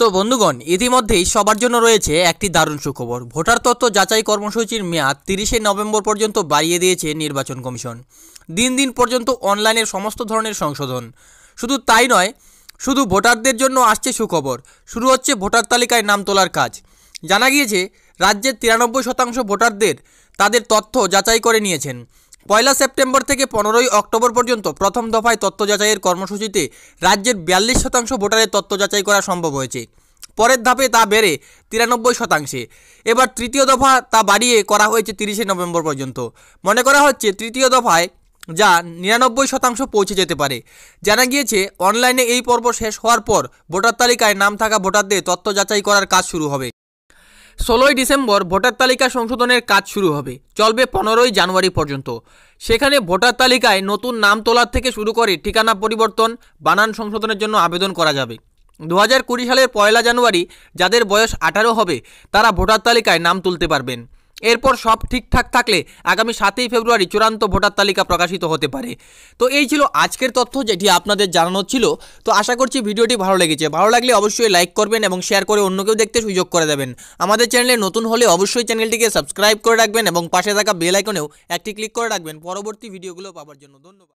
তো বন্ধুগণ ইতিমধ্যেই সবার জন্য রয়েছে একটি দারুণ সুখবর ভোটার তথ্য যাচাই কর্মসূচির মেয়াদ তিরিশে নভেম্বর পর্যন্ত বাড়িয়ে দিয়েছে নির্বাচন কমিশন দিন দিন পর্যন্ত অনলাইনের সমস্ত ধরনের সংশোধন শুধু তাই নয় শুধু ভোটারদের জন্য আসছে সুখবর শুরু হচ্ছে ভোটার তালিকায় নাম তোলার কাজ জানা গিয়েছে রাজ্যের তিরানব্বই শতাংশ ভোটারদের তাদের তথ্য যাচাই করে নিয়েছেন পয়লা সেপ্টেম্বর থেকে পনেরোই অক্টোবর পর্যন্ত প্রথম দফায় তত্ত্ব যাচাইয়ের কর্মসূচিতে রাজ্যের বিয়াল্লিশ শতাংশ ভোটারের তত্ত্ব যাচাই করা সম্ভব হয়েছে পরের ধাপে তা বেড়ে তিরানব্বই শতাংশে এবার তৃতীয় দফা তা বাড়িয়ে করা হয়েছে তিরিশে নভেম্বর পর্যন্ত মনে করা হচ্ছে তৃতীয় দফায় যা নিরানব্বই শতাংশ পৌঁছে যেতে পারে জানা গিয়েছে অনলাইনে এই পর্ব শেষ হওয়ার পর ভোটার তালিকায় নাম থাকা ভোটারদের তথ্য যাচাই করার কাজ শুরু হবে ষোলোই ডিসেম্বর ভোটার তালিকা সংশোধনের কাজ শুরু হবে চলবে পনেরোই জানুয়ারি পর্যন্ত সেখানে ভোটার তালিকায় নতুন নাম তোলার থেকে শুরু করে ঠিকানা পরিবর্তন বানান সংশোধনের জন্য আবেদন করা যাবে দু হাজার কুড়ি সালের পয়লা জানুয়ারি যাদের বয়স আঠারো হবে তারা ভোটার তালিকায় নাম তুলতে পারবেন এরপর সব ঠিকঠাক থাকলে আগামী সাতই ফেব্রুয়ারি চূড়ান্ত ভোটার তালিকা প্রকাশিত হতে পারে তো এই ছিল আজকের তথ্য যেটি আপনাদের জানানো ছিল তো আশা করছি ভিডিওটি ভালো লেগেছে ভালো লাগলে অবশ্যই লাইক করবেন এবং শেয়ার করে অন্যকেও দেখতে সুযোগ করে দেবেন আমাদের চ্যানেলে নতুন হলে অবশ্যই চ্যানেলটিকে সাবস্ক্রাইব করে রাখবেন এবং পাশে থাকা বেল আইকনেও একটি ক্লিক করে রাখবেন পরবর্তী ভিডিওগুলো পাওয়ার জন্য ধন্যবাদ